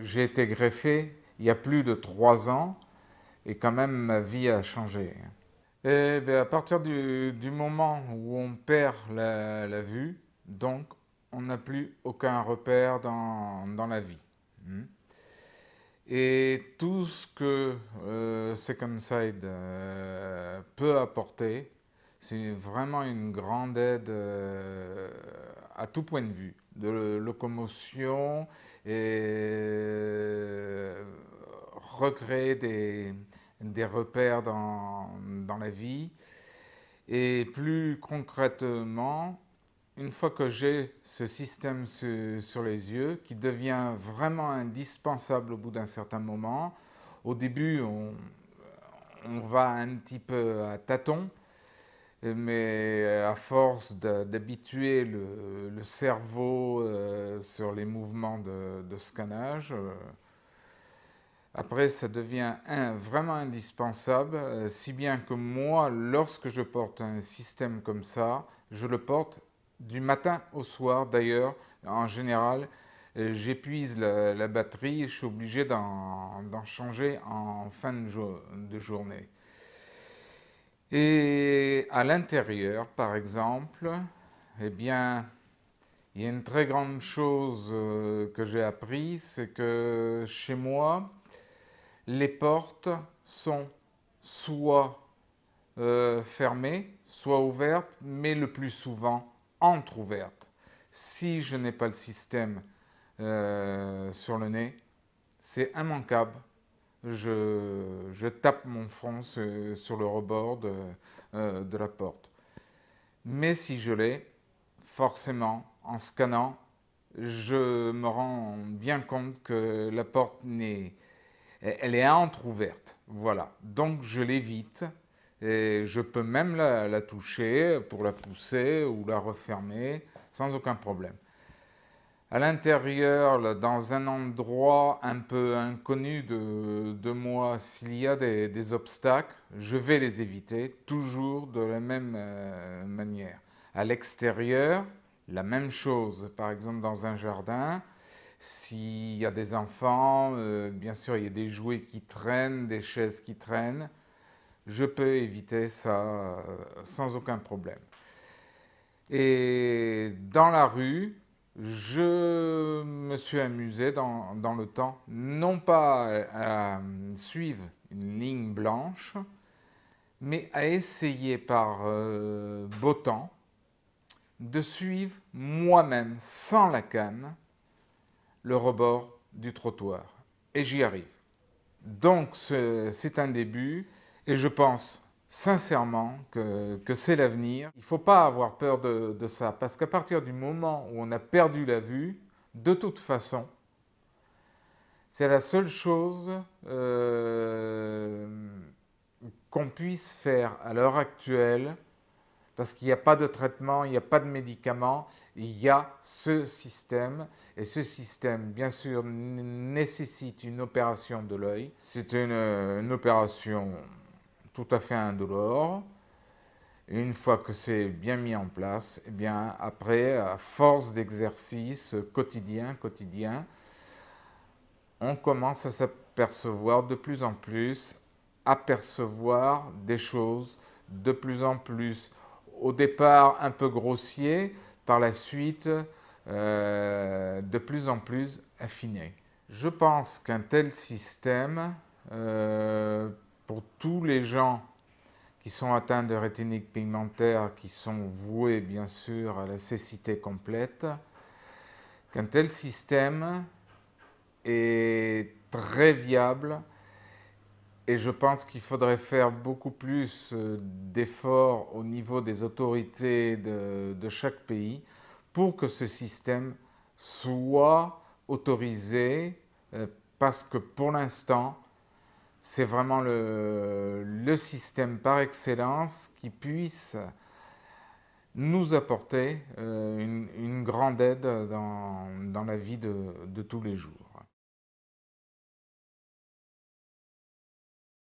J'ai été greffé il y a plus de trois ans et quand même ma vie a changé. Ben, à partir du, moment où on perd la, vue, donc on n'a plus aucun repère dans, dans, la vie. Hmm. Et tout ce que euh, Second Side euh, peut apporter, c'est vraiment une grande aide euh, à tout point de vue de locomotion et euh, recréer des, repères dans, la vie. Et plus concrètement, une fois que j'ai ce système sur les yeux, qui devient vraiment indispensable au bout d'un certain moment, au début, on, on va un petit peu à tâtons, mais euh, à force d'habituer le, cerveau euh, sur les mouvements de, de scannage, euh, après ça devient un, vraiment indispensable, si bien que moi, lorsque je porte un système comme ça, je le porte du matin au soir d'ailleurs, en général. J'épuise la, batterie batterie, je suis obligé d'en changer en fin de journée. Et à l'intérieur, par exemple, eh bien, il y a une très grande chose euh, que j'ai appris, c'est que chez moi, les portes sont soit euh, fermées, soit ouvertes, mais le plus souvent entre ouvertes. Si je n'ai pas le système euh, sur le nez, c'est immanquable je, tape mon front euh, sur le rebord euh, de, la porte. Mais si je l'ai, forcément, en scannant, je me rends bien compte que la porte n'est, elle est entr'ouverte. Voilà. Donc je l'évite et je peux même la, toucher pour la pousser ou la refermer sans aucun problème à l'intérieur, dans un endroit un peu inconnu de, moi, s'il y a des, obstacles, je vais les éviter, toujours de la même euh, manière. À l'extérieur, la même chose. Par exemple, dans un jardin, s'il y a des enfants, euh, bien sûr, il y a des jouets qui traînent, des chaises qui traînent, je peux éviter ça euh, sans aucun problème. Et dans la rue, je me suis amusé dans, le temps, non pas à, suivre une ligne blanche, mais à essayer par euh, beau temps de suivre moi-même, sans la canne, le rebord du trottoir. Et j'y arrive. Donc c'est un début, et je pense sincèrement que, c'est l'avenir. Il ne faut pas avoir peur de, ça, parce qu'à partir du moment où on a perdu la vue, de toute façon, c'est la seule chose euh, qu'on puisse faire à l'heure actuelle, parce qu'il n'y a pas de traitement, il n'y a pas de médicaments, il y a ce système. Et ce système, bien sûr, nécessite une opération de l'œil. C'est une opération tout à fait indolore. une fois que c'est bien mis en place, eh bien après, à force d'exercice quotidien, quotidien, on commence à s'apercevoir de plus en plus, à percevoir des choses de plus en plus, au départ un peu grossier, par la suite euh, de plus en plus affiné. Je pense qu'un tel système euh, pour tous les gens qui sont atteints de rétinique pigmentaire, qui sont voués bien sûr à la cécité complète, qu'un tel système est très viable et je pense qu'il faudrait faire beaucoup plus euh, d'efforts au niveau des autorités de, chaque pays pour que ce système soit autorisé, euh, parce que pour l'instant, c'est vraiment le, système par excellence qui puisse nous apporter euh, une, grande aide dans, la vie de tous les jours.